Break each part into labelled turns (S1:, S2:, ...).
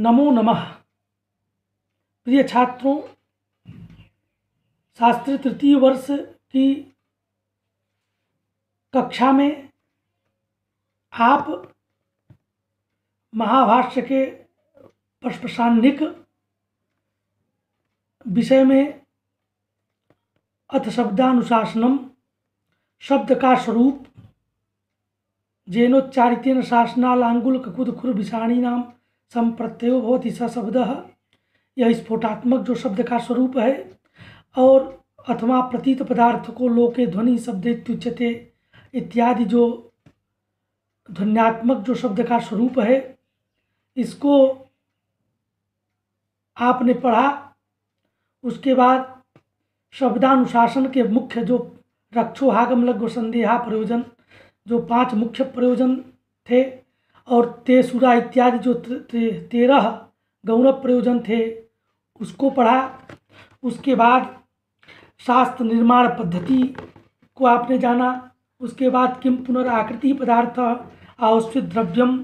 S1: नमो नमः प्रिय छात्रों शास्त्री तृतीय वर्ष की कक्षा में आप महाभाष्य के पश्पसान्निक विषय में अथ शब्दानुशासनम शब्द का स्वरूप जैनोच्चारित शासनालांगुल अंगुल ककुद खुर विषाणी नाम संप्रत्यय बहुत स शब्द यह स्फोटात्मक जो शब्द का स्वरूप है और अथवा प्रतीत पदार्थ को लोके ध्वनि शब्द तुच्छते इत्यादि जो ध्वनियात्मक जो शब्द का स्वरूप है इसको आपने पढ़ा उसके बाद शब्दानुशासन के मुख्य जो रक्षो आगम लघु संदेहा प्रयोजन जो पांच मुख्य प्रयोजन थे और तेसुरा इत्यादि जो तेरह गौरव प्रयोजन थे उसको पढ़ा उसके बाद शास्त्र निर्माण पद्धति को आपने जाना उसके बाद किम पुनराकृति पदार्थ आवश्यक द्रव्यम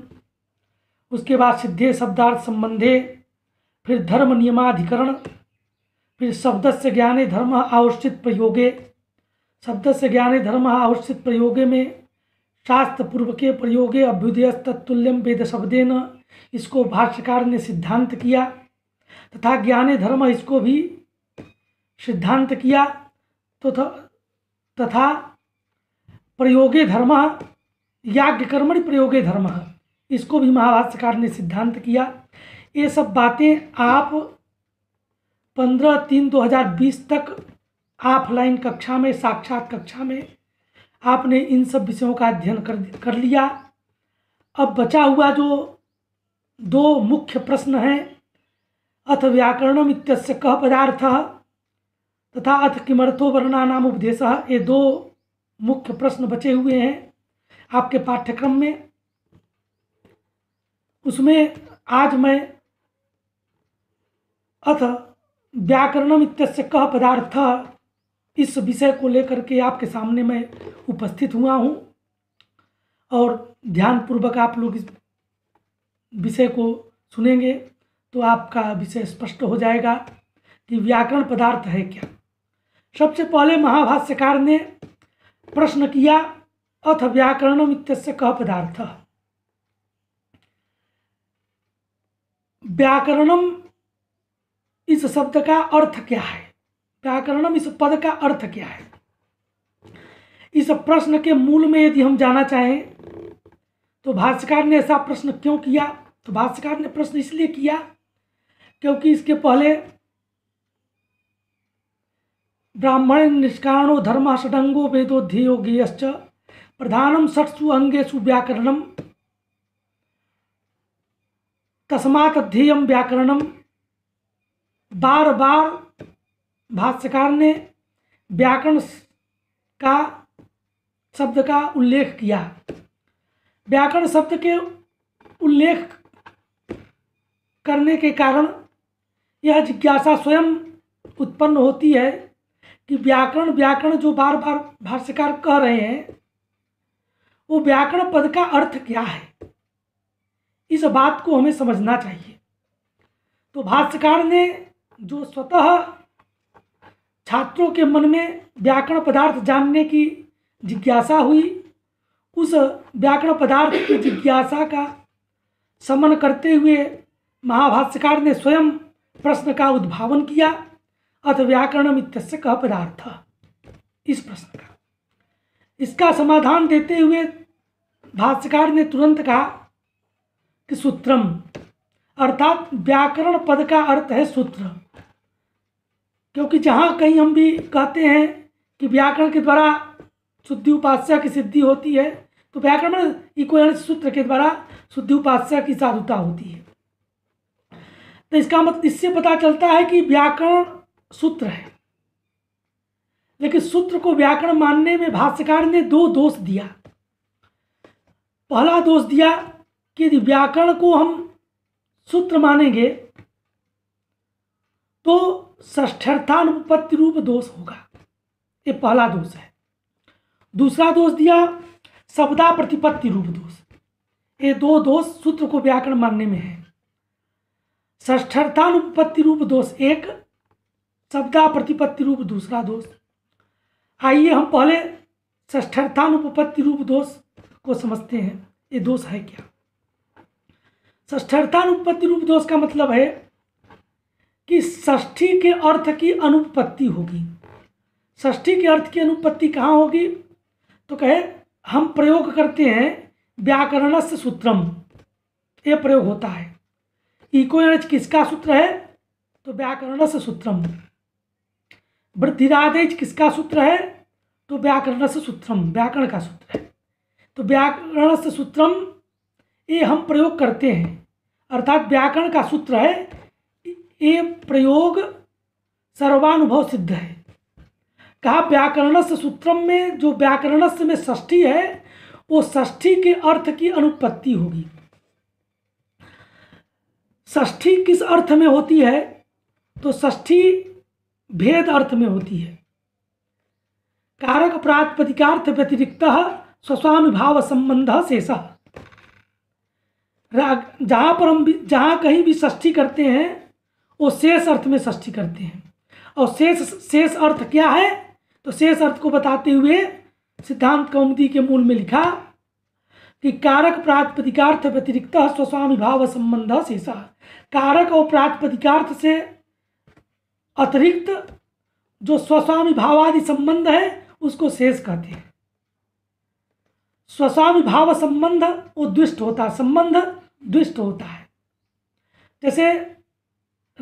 S1: उसके बाद सिद्धे शब्दार्थ संबंधे फिर धर्म नियमाधिकरण फिर शब्द से ज्ञाने धर्म आवश्यक प्रयोगे शब्द से ज्ञाने धर्म आवश्यक प्रयोगे में के प्रयोगे अभ्युदयस्तत्ल्यम वेद शब्देन इसको भाष्यकार ने सिद्धांत किया तथा ज्ञाने धर्म इसको भी सिद्धांत किया तो तथा प्रयोगे धर्म याज्ञ कर्मणि प्रयोगे धर्म इसको भी महाभाष्यकार ने सिद्धांत किया ये सब बातें आप पंद्रह तीन दो हजार बीस तक ऑफलाइन कक्षा में साक्षात कक्षा में आपने इन सब विषयों का अध्ययन कर कर लिया अब बचा हुआ जो दो मुख्य प्रश्न हैं अथ व्याकरणम इत्यस्य कह पदार्थ तथा अथ किमर्थो नाम उपदेश ये दो मुख्य प्रश्न बचे हुए हैं आपके पाठ्यक्रम में उसमें आज मैं अथ व्याकरणम इत्यस्य कह पदार्थ इस विषय को लेकर के आपके सामने मैं उपस्थित हुआ हूँ और ध्यानपूर्वक आप लोग इस विषय को सुनेंगे तो आपका विषय स्पष्ट हो जाएगा कि व्याकरण पदार्थ है क्या सबसे पहले महाभाष्यकार ने प्रश्न किया अथ व्याकरणम इत्यस्य कह पदार्थ व्याकरणम इस शब्द का अर्थ क्या है व्याकरणम इस पद का अर्थ क्या है इस प्रश्न के मूल में यदि हम जाना चाहें तो भाष्यकार ने ऐसा प्रश्न क्यों किया तो भाष्यकार ने प्रश्न इसलिए किया क्योंकि इसके पहले ब्राह्मण निष्कारणो धर्म षडंगो वेदो ध्येयो गेयश्च प्रधानम षट्सु अंगेशु व्याकरणम तस्मात ध्येयम व्याकरणम बार बार भाष्यकार ने व्याकरण का शब्द का उल्लेख किया व्याकरण शब्द के उल्लेख करने के कारण यह जिज्ञासा स्वयं उत्पन्न होती है कि व्याकरण व्याकरण जो बार बार भाष्यकार कह रहे हैं वो व्याकरण पद का अर्थ क्या है इस बात को हमें समझना चाहिए तो भाष्यकार ने जो स्वतः छात्रों के मन में व्याकरण पदार्थ जानने की जिज्ञासा हुई उस व्याकरण पदार्थ की जिज्ञासा का समन करते हुए महाभाष्यकार ने स्वयं प्रश्न का उद्भावन किया अथ व्याकरण इत्यस्य कह पदार्थ इस प्रश्न का इसका समाधान देते हुए भाष्यकार ने तुरंत कहा कि सूत्रम अर्थात व्याकरण पद का अर्थ है सूत्र क्योंकि जहाँ कहीं हम भी कहते हैं कि व्याकरण के द्वारा शुद्धि उपास्या की सिद्धि होती है तो व्याकरण में इक्वल सूत्र के द्वारा शुद्धि उपास्या की साधुता होती है तो इसका मतलब इससे पता चलता है कि व्याकरण सूत्र है लेकिन सूत्र को व्याकरण मानने में भाष्यकार ने दो दोष दिया पहला दोष दिया कि यदि व्याकरण को हम सूत्र मानेंगे तो ष्ठ्यर्थानुपत्ति रूप दोष होगा ये पहला दोष है दूसरा दोष दिया शब्दा प्रतिपत्ति रूप दोष ये दो दोष सूत्र को व्याकरण मानने में है ष्ठ्यर्थानुपत्ति रूप दोष एक शब्दा प्रतिपत्ति रूप दूसरा दोष आइए हम पहले ष्ठ्यर्थानुपत्ति रूप दोष को समझते हैं ये दोष है क्या ष्ठ्यर्थानुपत्ति रूप दोष का मतलब है कि ष्ठी के अर्थ की अनुपत्ति होगी ष्ठी के अर्थ की अनुपत्ति कहाँ होगी तो कहे हम प्रयोग करते हैं व्याकरण से सूत्रम ये प्रयोग होता है इको एनच किसका सूत्र है तो व्याकरण से सूत्रम वृद्धिरादेज किसका सूत्र है तो व्याकरण से सूत्रम व्याकरण का सूत्र है तो व्याकरण से सूत्रम ये हम प्रयोग करते हैं अर्थात व्याकरण का सूत्र है ये प्रयोग सर्वानुभव सिद्ध है कहा व्याकरण से सूत्रम में जो व्याकरण से में षष्ठी है वो षष्ठी के अर्थ की अनुपत्ति होगी ष्ठी किस अर्थ में होती है तो ष्ठी भेद अर्थ में होती है कारक प्रातपदिकार्थ व्यतिरिक्त स्वस्वानुभाव भाव संबंध शेष जहाँ पर हम जहाँ कहीं भी ष्ठी करते हैं वो शेष अर्थ में षष्ठी करते हैं और शेष शेष अर्थ क्या है तो शेष अर्थ को बताते हुए सिद्धांत कौमदी के मूल में लिखा कि कारक प्रातपदिकार्थ व्यतिरिक्त स्वस्वामी भाव संबंध शेषा कारक और प्रातपदिकार्थ से अतिरिक्त जो स्वस्वामी भावादि संबंध है उसको शेष कहते हैं स्वस्वामी भाव संबंध वो दुष्ट होता है संबंध दुष्ट होता है जैसे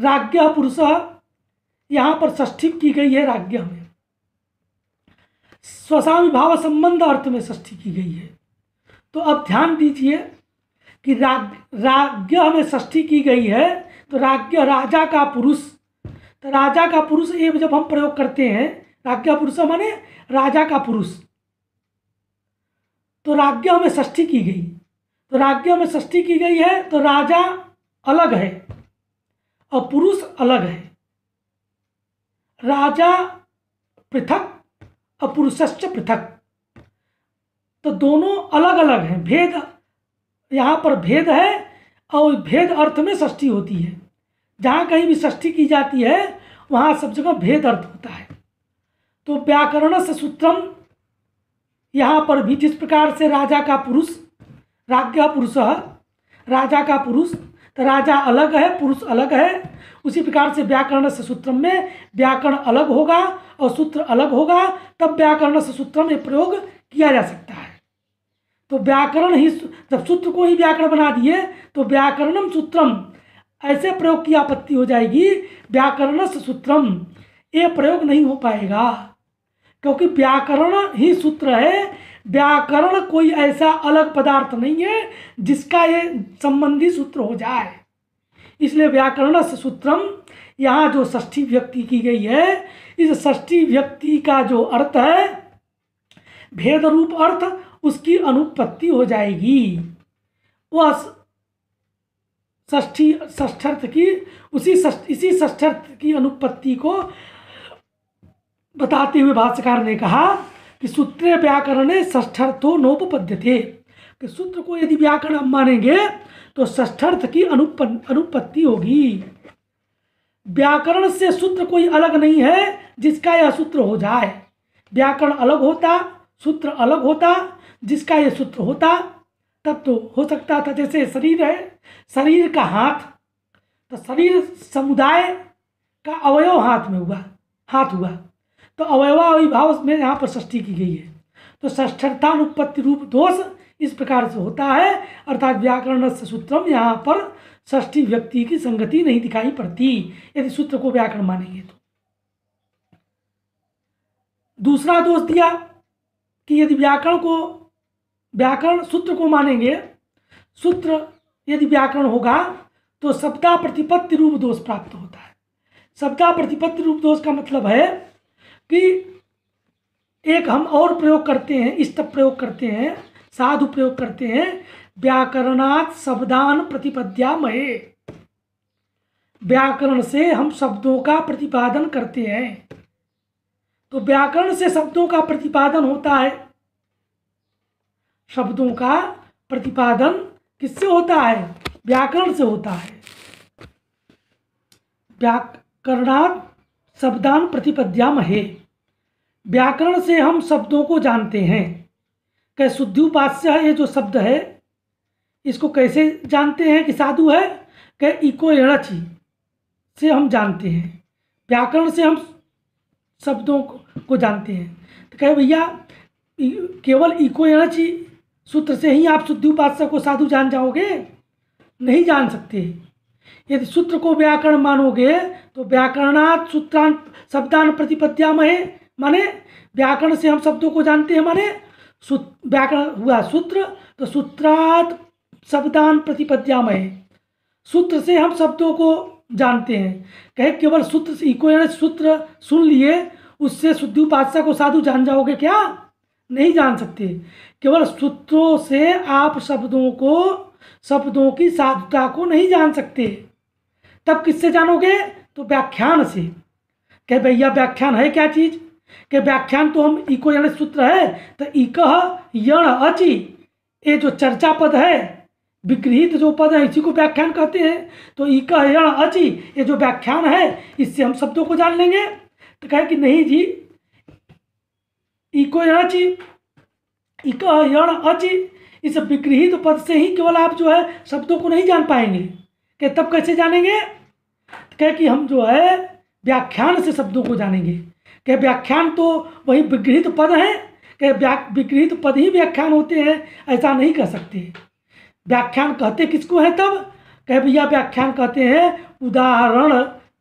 S1: राज्ञ पुरुष यहाँ पर षष्ठी की गई है राज्ञ में स्वस्वामी भाव संबंध अर्थ में ष्ठी की गई है तो अब ध्यान दीजिए कि राग राज्ञ में ष्ठी की गई है तो राज्ञ राजा का पुरुष तो राजा का पुरुष ये जब हम प्रयोग करते हैं राज्ञ पुरुष माने राजा का पुरुष तो राज्ञ में ष्ठी की गई तो राज्ञ में ष्ठी की गई है तो राजा अलग है और पुरुष अलग है राजा पृथक और पुरुषश्च पृथक तो दोनों अलग अलग हैं भेद यहाँ पर भेद है और भेद अर्थ में षष्ठी होती है जहाँ कहीं भी ष्ठी की जाती है वहाँ सब जगह भेद अर्थ होता है तो व्याकरण से सूत्रम यहाँ पर भी जिस प्रकार से राजा का पुरुष राज्ञा पुरुष राजा का पुरुष तो राजा अलग है पुरुष अलग है उसी प्रकार से व्याकरण से सूत्र में व्याकरण अलग होगा और सूत्र अलग होगा तब व्याकरण से सूत्र में प्रयोग किया जा सकता है तो व्याकरण ही जब सूत्र को ही व्याकरण बना दिए तो व्याकरणम सूत्रम ऐसे प्रयोग की आपत्ति हो जाएगी व्याकरण सूत्रम ये प्रयोग नहीं हो पाएगा क्योंकि व्याकरण ही सूत्र है व्याकरण कोई ऐसा अलग पदार्थ नहीं है जिसका ये संबंधी सूत्र हो जाए इसलिए व्याकरण सूत्रम यहाँ जो ष्ठी व्यक्ति की गई है इस ष्ठी व्यक्ति का जो अर्थ है भेद रूप अर्थ उसकी अनुपत्ति हो जाएगी वह षष्ठी अर्थ की उसी सस्थ, इसी ष्ठर्थ की अनुपत्ति को बताते हुए भाष्यकार ने कहा कि सूत्र व्याकरण ष्ठर्थो नोपपद्यते कि सूत्र को यदि व्याकरण हम मानेंगे तो ष्ठर्थ की अनुपन अनुपत्ति होगी व्याकरण से सूत्र कोई अलग नहीं है जिसका यह सूत्र हो जाए व्याकरण अलग होता सूत्र अलग होता जिसका यह सूत्र होता तब तो हो सकता था जैसे शरीर है शरीर का हाथ तो शरीर समुदाय का अवयव हाथ में हुआ हाथ हुआ तो अवयवा अविभाव में यहाँ पर सृष्टि की गई है तो ष्ठर्थानुपत्ति रूप दोष इस प्रकार से होता है अर्थात व्याकरण से सूत्रम यहाँ पर षष्ठी व्यक्ति की संगति नहीं दिखाई पड़ती यदि सूत्र को व्याकरण मानेंगे तो दूसरा दोष दिया कि यदि व्याकरण को व्याकरण सूत्र को मानेंगे सूत्र यदि व्याकरण होगा तो शब्दा प्रतिपत्ति रूप दोष प्राप्त होता है शब्दा प्रतिपत्ति रूप दोष का मतलब है कि एक हम और प्रयोग करते हैं इस तब प्रयोग करते हैं साधु प्रयोग करते हैं व्याकरणात् शब्दान प्रतिपद्यामहे व्याकरण से हम शब्दों का प्रतिपादन करते हैं तो व्याकरण से शब्दों का प्रतिपादन होता है शब्दों का प्रतिपादन किससे होता है व्याकरण से होता है व्याकरणात् शब्दान प्रतिपद्यामहे व्याकरण से हम शब्दों को जानते हैं कह शुद्धू ये जो शब्द है इसको कैसे जानते हैं कि साधु है कह इको एणच से हम जानते हैं व्याकरण से हम शब्दों को जानते हैं तो कहे भैया केवल इको एणच सूत्र से ही आप शुद्ध बादशाह को साधु जान जाओगे नहीं जान सकते यदि सूत्र को व्याकरण मानोगे तो व्याकरणात् सूत्रांत शब्दान में माने व्याकरण से हम शब्दों को जानते हैं माने व्याकरण हुआ सूत्र तो सूत्रात शब्दान प्रतिपद्यामय सूत्र से हम शब्दों को जानते हैं कहे केवल सूत्र से इको सूत्र सुन लिए उससे शुद्धि उपासना को साधु जान जाओगे क्या नहीं जान सकते केवल सूत्रों से आप शब्दों को शब्दों की साधुता को नहीं जान सकते तब किससे जानोगे तो व्याख्यान से कह भैया व्याख्यान है क्या चीज़ के व्याख्यान तो हम इको यण सूत्र है तो इक यण अचि ये जो चर्चा पद है विगृहित जो पद है इसी को व्याख्यान कहते हैं तो इक यण अचि ये जो व्याख्यान है इससे हम शब्दों को जान लेंगे तो कहे कि नहीं जी इको यण अचि इक यण अचि इस विगृहित पद से ही केवल आप जो है शब्दों को नहीं जान पाएंगे कि तब कैसे जानेंगे तो कहे कि हम जो है व्याख्यान से शब्दों को जानेंगे क्या व्याख्यान तो वही विगृहित पद हैं के विगृहित पद ही व्याख्यान होते हैं ऐसा नहीं कह सकते व्याख्यान कहते किसको है तब कह भैया व्याख्यान कहते हैं उदाहरण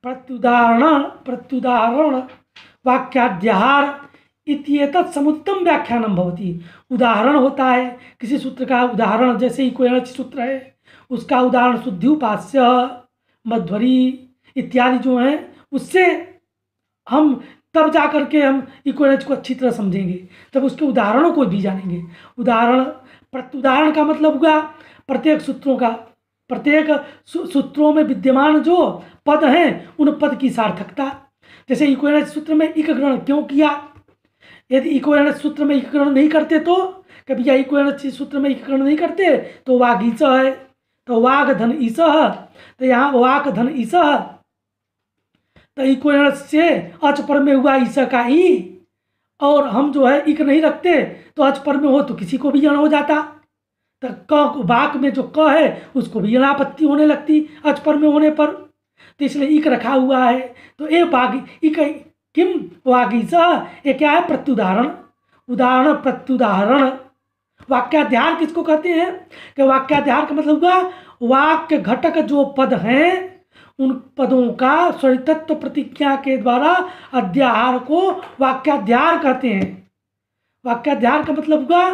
S1: प्रत्युदाहरण प्रत्युदाहरण वाक्याध्यार इत्येत समुत्तम व्याख्यानम भवती उदाहरण होता है किसी सूत्र का उदाहरण जैसे ही कोई सूत्र है उसका उदाहरण शुद्धि उपास्य मध्वरी इत्यादि जो हैं उससे हम तब जा कर के हम इक्वलेंस को अच्छी तरह समझेंगे तब उसके उदाहरणों को भी जानेंगे उदाहरण उदाहरण का मतलब हुआ प्रत्येक सूत्रों का प्रत्येक सूत्रों में विद्यमान जो पद हैं उन पद की सार्थकता जैसे इक्वेनेस सूत्र में एक ग्रहण क्यों किया यदि इक्वेनेस सूत्र में एक ग्रहण नहीं करते तो कभी या इक्वेनेस सूत्र में एक ग्रहण नहीं करते तो वाघ ईस है तो वाघ धन ईस तो यहाँ वाक धन ईस तईको से अच पर में हुआ ईसा का ही और हम जो है इक नहीं रखते तो अच पर में हो तो किसी को भी यण हो जाता तो क वाक में जो क है उसको भी आपत्ति होने लगती अच पर में होने पर तो इसलिए इक रखा हुआ है तो ए वाग इक किम वागीसा ये क्या है प्रत्युदाहरण उदाहरण प्रत्युदाहरण वाक्याध्यार किसको कहते हैं कि वाक्याध्यार का मतलब हुआ वाक्य घटक जो पद हैं उन पदों का स्वरितत्व प्रतिज्ञा के द्वारा अध्याहार को वाक्याध्यार कहते हैं वाक्याध्यार का मतलब हुआ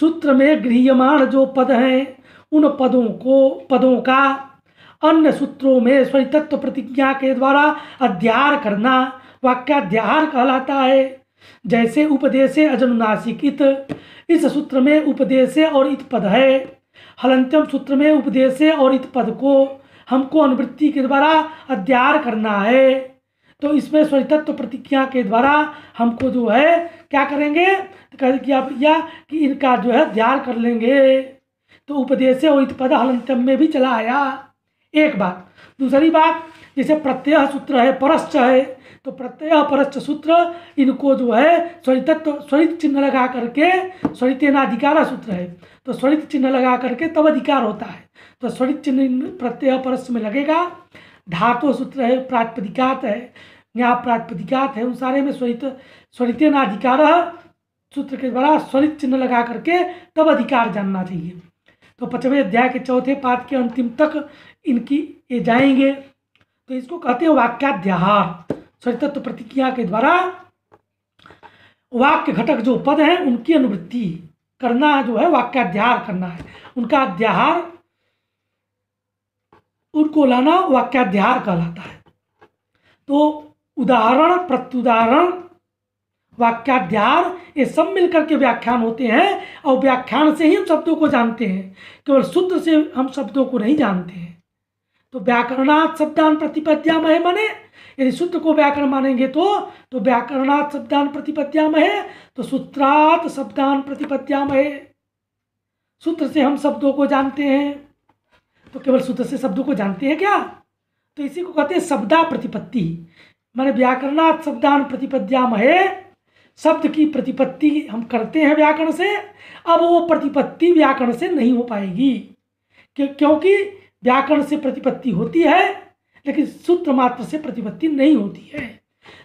S1: सूत्र में गृहमाण जो पद हैं उन पदों को पदों का अन्य सूत्रों में स्वरितत्व प्रतिज्ञा के द्वारा अध्यार करना वाक्याध्यार कहलाता है जैसे उपदेश अजनुनासिक इत इस सूत्र में उपदेश और इत पद है हलंत्यम सूत्र में उपदेश और इत पद को हमको अनुवृत्ति के द्वारा अध्यार करना है तो इसमें स्वतत्व प्रतिज्ञा के द्वारा हमको जो है क्या करेंगे तो प्रतिज्ञा या कि इनका जो है ध्यान कर लेंगे तो उपदेश पद हलंतम में भी चला आया एक बात दूसरी बात जैसे प्रत्यय सूत्र है परश्च है तो प्रत्यय सूत्र इनको जो है स्वरितत्व स्वरित चिन्ह लगा करके स्वरित सूत्र है तो स्वरित चिन्ह लगा करके तब अधिकार होता है तो स्वरित चिन्ह प्रत्यय परस्य में लगेगा धातु सूत्र है प्रातपदिकात है न्याय प्रातपदिकात है उन सारे में स्वरित स्वरित सूत्र के द्वारा स्वरित चिन्ह लगा करके तब अधिकार जानना चाहिए तो पचवें अध्याय के चौथे पाठ के अंतिम तक इनकी ये जाएंगे तो इसको कहते हैं वाक्याध्याहार चरितत्व प्रतिक्रिया के द्वारा वाक्य घटक जो पद हैं उनकी अनुवृत्ति करना जो है अध्याहार करना है उनका अध्याहार उनको लाना अध्याहार कहलाता है तो उदाहरण प्रत्युदाहरण वाक्याध्यार ये सब मिलकर के व्याख्यान होते हैं और व्याख्यान से ही हम शब्दों को जानते हैं केवल सूत्र से हम शब्दों को नहीं जानते हैं तो व्याकरणात् शब्दान प्रतिपद्या महे माने यदि सूत्र को व्याकरण मानेंगे तो तो व्याकरणात् शब्दान प्रतिपद्या महे तो सूत्रात् शब्दान प्रतिपद्या महे सूत्र से हम शब्दों को जानते हैं तो केवल सूत्र से शब्दों को जानते हैं क्या तो इसी को कहते हैं शब्दा प्रतिपत्ति माने व्याकरणात् शब्दान प्रतिपद्या महे शब्द की प्रतिपत्ति हम करते हैं व्याकरण से अब वो प्रतिपत्ति व्याकरण से नहीं हो पाएगी क्योंकि व्याकरण से प्रतिपत्ति होती है लेकिन सूत्र मात्र से प्रतिपत्ति नहीं होती है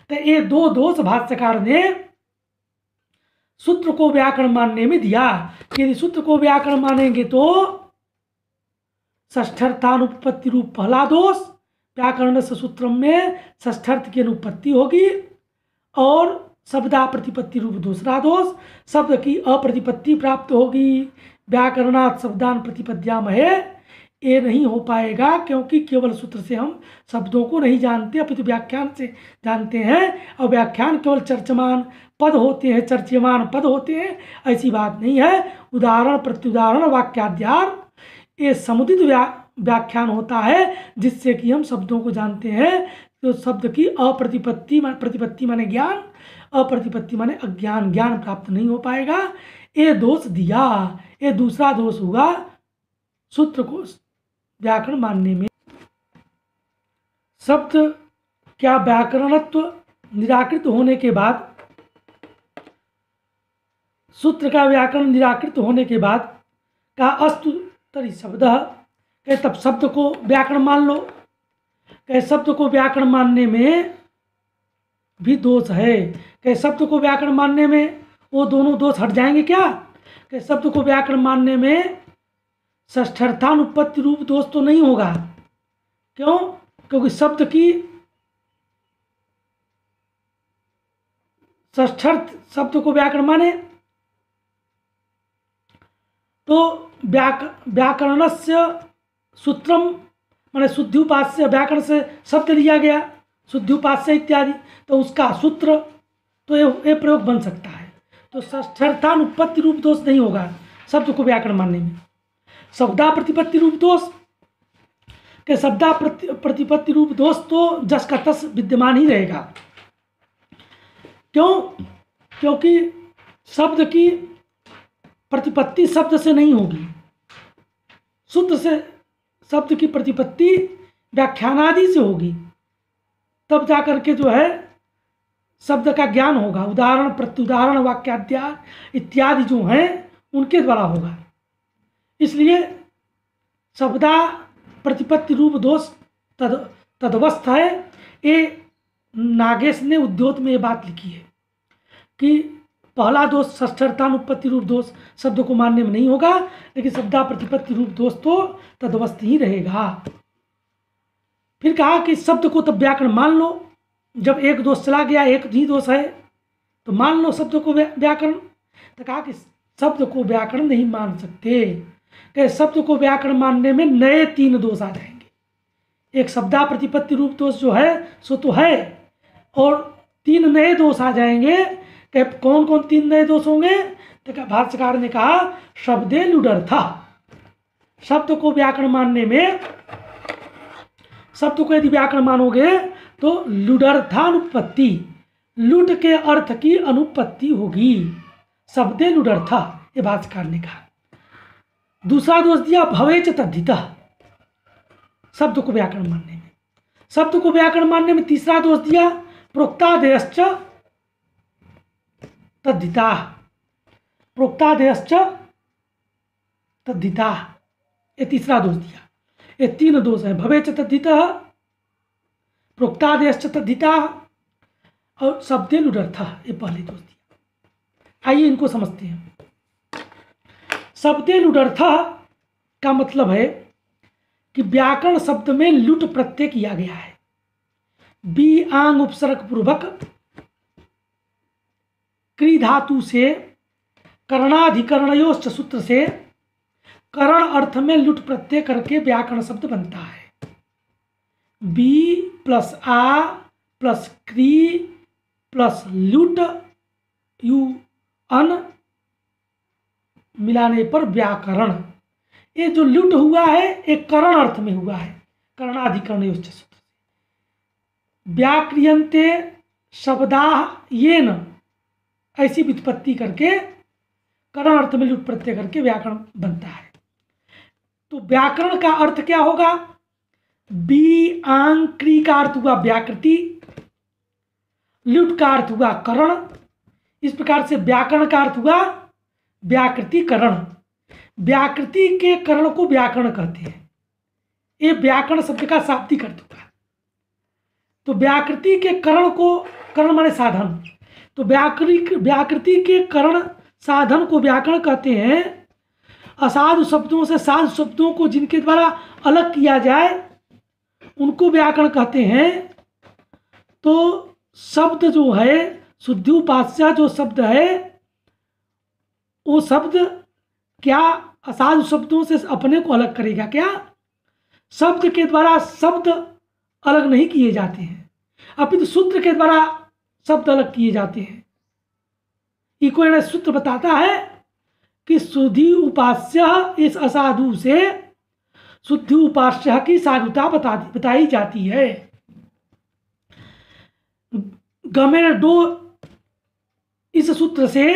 S1: तो ये दो दोष भाष्यकार ने सूत्र को व्याकरण मानने में दिया यदि सूत्र को व्याकरण मानेंगे तो ष्ठर्थानुपत्ति रूप पहला दोष व्याकरण से सूत्र में ष्ठर्थ की अनुपत्ति होगी और शब्दा प्रतिपत्ति रूप दूसरा दोष शब्द की अप्रतिपत्ति प्राप्त होगी व्याकरणात् शब्दान प्रतिपद्या है ये नहीं हो पाएगा क्योंकि केवल सूत्र से हम शब्दों को नहीं जानते अपितु व्याख्यान से जानते हैं और व्याख्यान केवल चर्चमान पद होते हैं चर्चमान पद होते हैं ऐसी बात नहीं है उदाहरण प्रत्युदाहरण वाक्याध्यार ये समुदित व्या व्याख्यान होता है जिससे कि हम शब्दों को जानते हैं तो शब्द की अप्रतिपत्ति प्रतिपत्ति माने ज्ञान अप्रतिपत्ति माने अज्ञान ज्ञान प्राप्त नहीं हो पाएगा ये दोष दिया ये दूसरा दोष हुआ सूत्र को व्याकरण मानने में शब्द क्या व्याकरणत्व निराकृत होने के बाद सूत्र का व्याकरण निराकृत होने के बाद का अस्तु तरी शब्द कह तब शब्द को व्याकरण मान लो कह शब्द को व्याकरण मानने में भी दोष है कह शब्द को व्याकरण मानने में वो दोनों दोष हट जाएंगे क्या कह शब्द को व्याकरण मानने में ष्ठर्थानुपत्ति रूप दोष तो नहीं होगा क्यों क्योंकि शब्द की ष्ठर्थ शब्द को व्याकरण माने तो व्याकरण से सूत्रम शुद्ध उपास्य व्याकरण से शब्द लिया गया उपास्य इत्यादि तो उसका सूत्र तो ये ये प्रयोग बन सकता है तो ष्ठर्थानुपत्ति रूप दोष नहीं होगा शब्द को व्याकरण मानने में शब्दा प्रतिपत्ति रूप दोष के शब्दा प्रति, प्रतिपत्ति रूप दोष तो जस का तस विद्यमान ही रहेगा क्यों क्योंकि शब्द की प्रतिपत्ति शब्द से नहीं होगी शुद्ध से शब्द की प्रतिपत्ति व्याख्यानादि से होगी तब जा के जो है शब्द का ज्ञान होगा उदाहरण प्रत्युदाहरण वाक्याध्याय इत्यादि जो हैं उनके द्वारा होगा इसलिए शब्दा प्रतिपत्ति रूप दोष तद तदवस्थ है ये नागेश ने उद्योग में ये बात लिखी है कि पहला दोष ष्ठरतानुपत्ति रूप दोष शब्द को मानने में नहीं होगा लेकिन शब्दा प्रतिपत्ति रूप दोष तो तदवस्थ ही रहेगा फिर कहा कि शब्द को तब व्याकरण मान लो जब एक दोष चला गया एक ही दोष है तो मान लो शब्द को व्याकरण तो कहा कि शब्द को व्याकरण नहीं मान सकते कहे शब्द को व्याकरण मानने में नए तीन दोष आ जाएंगे एक शब्दा प्रतिपत्ति रूप दोष जो है सो तो है और तीन नए दोष आ जाएंगे कह कौन कौन तीन नए दोष होंगे तो क्या भाष्यकार ने कहा शब्दे लुडर था शब्द को व्याकरण मानने में शब्द को यदि व्याकरण मानोगे तो अनुपत्ति लुट के अर्थ की अनुपत्ति होगी शब्दे था ये भाष्यकार ने कहा दूसरा दोष दिया भवेच तद्धिता शब्द को व्याकरण मानने में शब्द को व्याकरण मानने में तीसरा दोष दिया प्रोक्तादेयश्च तद्धिता प्रोक्तादेयश्च तद्धिता ये तीसरा दोष दिया ये तीन दोष है भवेच तद्धिता प्रोक्तादेयश्च तद्धिता और शब्दे लुडर्था ये पहले दोष दिया आइए इनको समझते हैं शब्दे लुटर्थ का मतलब है कि व्याकरण शब्द में लुट प्रत्यय किया गया है बी आंग उपसर्ग पूर्वक क्री धातु से करणाधिकरण सूत्र से करण अर्थ में लुट प्रत्यय करके व्याकरण शब्द बनता है बी प्लस आ प्लस क्री प्लस लुट यू अन मिलाने पर व्याकरण ये जो लुट हुआ है ये करण अर्थ में हुआ है करणाधिकरण व्याक्रियंते शब्दा ये न ऐसी व्युत्पत्ति करके करण अर्थ में लुट प्रत्यय करके व्याकरण बनता है तो व्याकरण का अर्थ क्या होगा बी आंक्री का अर्थ हुआ व्याकृति लुट का अर्थ हुआ करण इस प्रकार से व्याकरण का अर्थ हुआ व्याकृतिकरण व्याकृति के करण को व्याकरण कहते हैं ये व्याकरण शब्द का शाब्दिक अर्थ होता है तो व्याकृति के करण को करण माने साधन तो व्याकृतिक व्याकृति के करण साधन को व्याकरण कहते हैं असाधु शब्दों से साधु शब्दों को जिनके द्वारा अलग किया जाए उनको व्याकरण कहते हैं तो शब्द जो है शुद्धि उपास्या जो शब्द है वो शब्द क्या असाधु शब्दों से अपने को अलग करेगा क्या शब्द के द्वारा शब्द अलग नहीं किए जाते हैं अपितु सूत्र के द्वारा शब्द अलग किए जाते हैं इको सूत्र बताता है कि सुधि उपास्य इस असाधु से शुद्धि उपास्य की साधुता बता बताई जाती है गमेर डो इस सूत्र से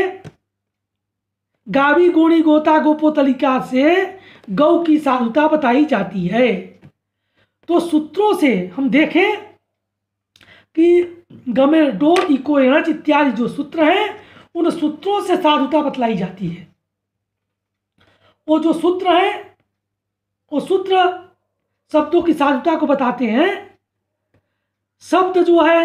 S1: गावी गोणी गोता गोपो तलिका से गौ की साधुता बताई जाती है तो सूत्रों से हम देखें कि गमे डो इको एणच इत्यादि जो सूत्र हैं उन सूत्रों से साधुता बतलाई जाती है वो जो सूत्र है वो सूत्र शब्दों की साधुता को बताते हैं शब्द जो है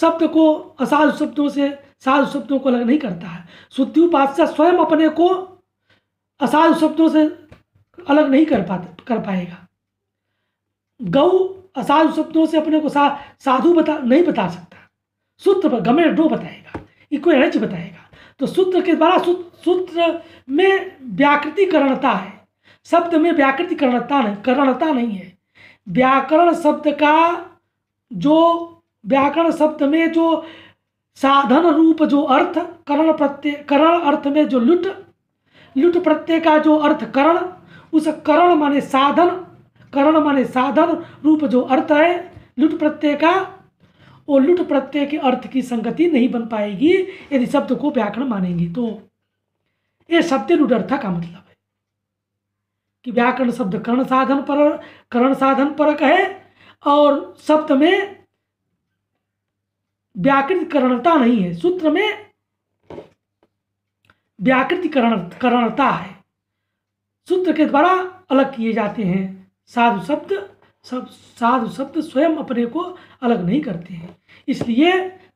S1: शब्द को असाधु शब्दों से साधु शब्दों को अलग नहीं करता है सुत्यु बादशाह स्वयं अपने को असाधु शब्दों से अलग नहीं कर पाते कर पाएगा गऊ असाधु शब्दों से अपने को सा, साधु बता नहीं बता सकता सूत्र गमे डो बताएगा इको एच बताएगा तो सूत्र के द्वारा सूत्र में व्याकृतिकरणता है शब्द में व्याकृतिकरणता नहीं करणता नहीं है व्याकरण शब्द का जो व्याकरण शब्द में जो साधन रूप जो अर्थ करण प्रत्यय करण अर्थ में जो लुट लुट प्रत्यय का जो अर्थ करण उस करण माने साधन करण माने साधन रूप जो अर्थ है लुट प्रत्यय का वो लुट प्रत्यय के अर्थ की संगति नहीं बन पाएगी यदि शब्द को व्याकरण मानेंगे तो ये शब्द अर्थ का मतलब है कि व्याकरण शब्द करण साधन पर करण साधन परक है और शब्द में व्याकृतिकरणता नहीं है सूत्र में व्याकृतिकरण करणता है सूत्र के द्वारा अलग किए जाते हैं साधु शब्द सब साधु शब्द स्वयं अपने को अलग नहीं करते हैं इसलिए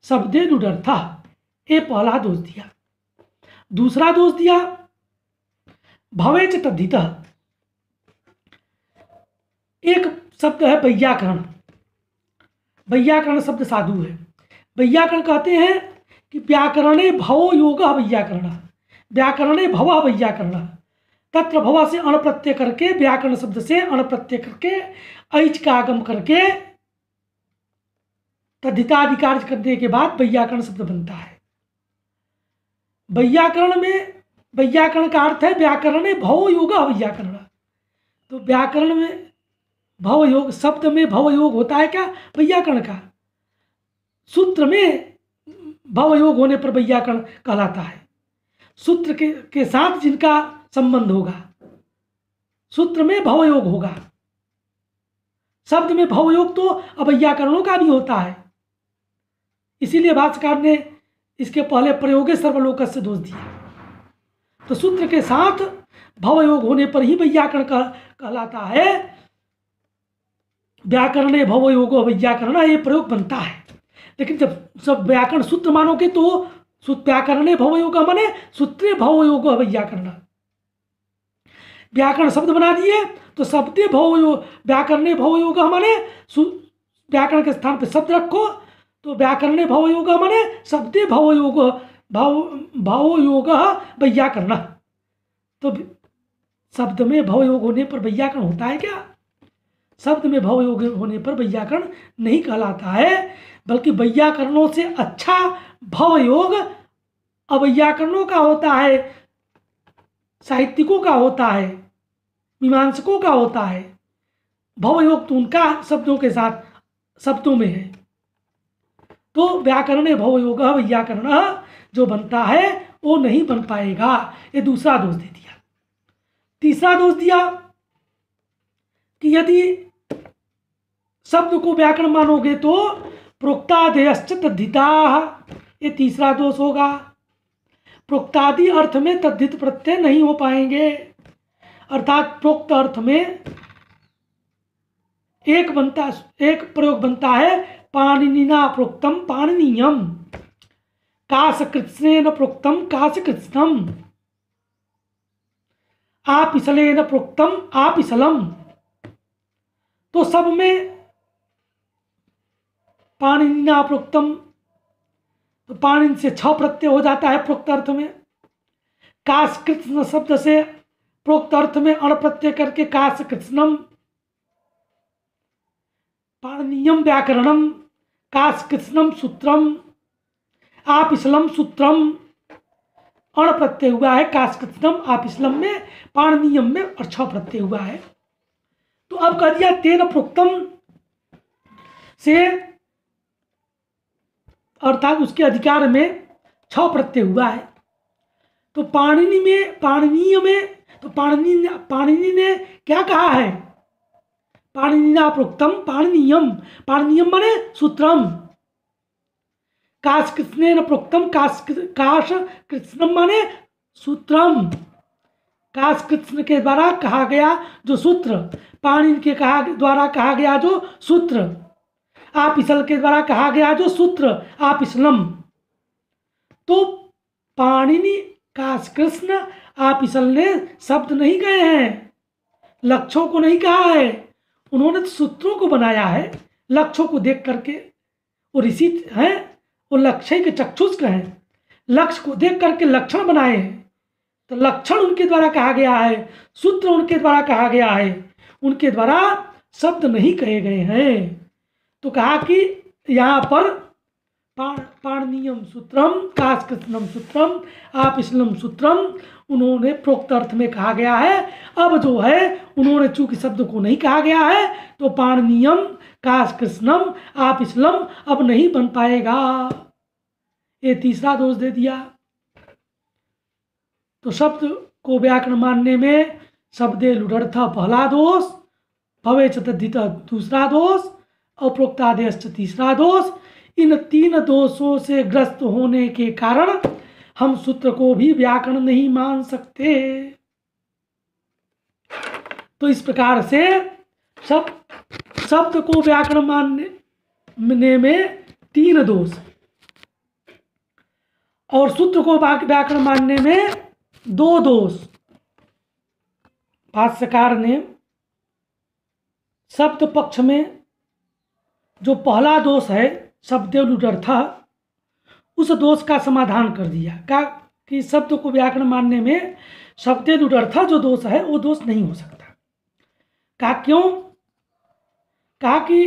S1: शब्दे दुडर था ये पहला दोष दिया दूसरा दोष दिया भवे तद्धित एक शब्द है वैयाकरण वैयाकरण शब्द साधु है वैयाकरण कहते हैं कि व्याकरणे भवो योग वैयाकरण व्याकरणे भव वैयाकरण तत्र भवा से अण प्रत्यय करके व्याकरण शब्द से अण प्रत्यय करके ऐच का आगम करके तद्धितादि कार्य करने के बाद वैयाकरण शब्द बनता है वैयाकरण में वैयाकरण का अर्थ है व्याकरण भव योग वैयाकरण तो व्याकरण में भव योग शब्द में भव योग होता है क्या वैयाकरण का सूत्र में भव योग होने पर वैयाकरण कहलाता है सूत्र के, के साथ जिनका संबंध होगा सूत्र में भवयोग होगा शब्द में भवयोग तो अवैयाकरणों का भी होता है इसीलिए भाष्यकार ने इसके पहले प्रयोगे सर्वलोक से दोष दिया तो सूत्र के साथ भवयोग होने पर ही वैयाकरण कहलाता है व्याकरण भवयोग वैयाकरण ये प्रयोग बनता है लेकिन जब सब व्याकरण सूत्र मानोगे तो व्याकरण भव योग मने सूत्रे भव योग व्याकरण व्याकरण शब्द बना दिए तो शब्दे भव योग व्याकरण भव योग मने व्याकरण के स्थान पर शब्द रखो तो व्याकरण भव योग मने शब्दे भव योग भाव भाव योग वैयाकरण तो शब्द में भव योग होने पर वैयाकरण होता है क्या शब्द में भव योग होने पर वैयाकरण नहीं कहलाता है बल्कि वैयाकरणों से अच्छा भव योग अवैयाकरणों का होता है साहित्यिकों का होता है मीमांसकों का होता है भव योग तो उनका शब्दों के साथ शब्दों में है तो व्याकरण भव योग व्याकरण जो बनता है वो नहीं बन पाएगा ये दूसरा दोष दे दिया तीसरा दोष दिया कि यदि शब्द को व्याकरण मानोगे तो प्रोक्तादेयश्च तद्धिता ये तीसरा दोष होगा प्रोक्तादि अर्थ में तद्धित प्रत्यय नहीं हो पाएंगे अर्थात प्रोक्त अर्थ में एक बनता एक प्रयोग बनता है पाणिनिना प्रोक्तम पाणनीयम काश काशकृत्न प्रोक्तम काश कृष्णम काशकृत्नम न प्रोक्तम आपिसलम तो सब में पाणिन्या प्रोक्तम तो पाणिन से छ प्रत्यय हो जाता है प्रोक्त अर्थ में काश कृष्ण शब्द से प्रोक्त अर्थ में अण प्रत्यय करके काश कृष्णम पाणनीयम व्याकरणम काश कृष्णम सूत्रम आप इसलम सूत्रम अण प्रत्यय हुआ है काश कृष्णम आप इसलम में पाणनीयम में और छ प्रत्यय हुआ है तो अब कह दिया तेन प्रोक्तम से अर्थात उसके अधिकार में छ प्रत्यय हुआ है तो पाणिनि में पाणनीय में तो पाणनी पाणिनि ने क्या कहा है पाणिनिना प्रोक्तम पाणनीयम पाणनीयम माने सूत्रम काश कृष्ण न प्रोक्तम काश काश कृष्णम माने सूत्रम काश कृष्ण के द्वारा कहा गया जो सूत्र पाणिनि के कहा द्वारा कहा गया जो सूत्र आप इसल के द्वारा कहा गया जो सूत्र आप इसलम तो पाणिनि का कृष्ण आप इसल ने शब्द नहीं गए हैं लक्ष्यों को नहीं कहा है उन्होंने तो सूत्रों को बनाया है लक्ष्यों को देख करके वो ऋषि हैं वो लक्ष्य के चक्षुष के हैं लक्ष्य को देख करके लक्षण बनाए हैं तो लक्षण उनके द्वारा कहा गया है सूत्र उनके द्वारा कहा गया है उनके द्वारा शब्द नहीं कहे गए हैं तो कहा कि यहाँ पर पाणनीयम सूत्रम काश कृष्णम सूत्रम आप इसलम सूत्रम उन्होंने प्रोक्त अर्थ में कहा गया है अब जो है उन्होंने चूंकि शब्द को नहीं कहा गया है तो पाणनीयम काश कृष्णम आप इसलम अब नहीं बन पाएगा ये तीसरा दोष दे दिया तो शब्द को व्याकरण मानने में शब्दे लुढ़ पहला दोष भवे चतुर्थ दूसरा दोष उपरोक्तादेश तीसरा दोष इन तीन दोषों से ग्रस्त होने के कारण हम सूत्र को भी व्याकरण नहीं मान सकते तो इस प्रकार से सब शब्द को व्याकरण मानने में तीन दोष और सूत्र को व्याकरण मानने में दो दोष भाष्यकार ने शब्द पक्ष में जो पहला दोष है शब्देव था उस दोष का समाधान कर दिया का कि शब्द को व्याकरण मानने में लुडर था जो दोष है वो दोष नहीं हो सकता कहा क्यों कहा कि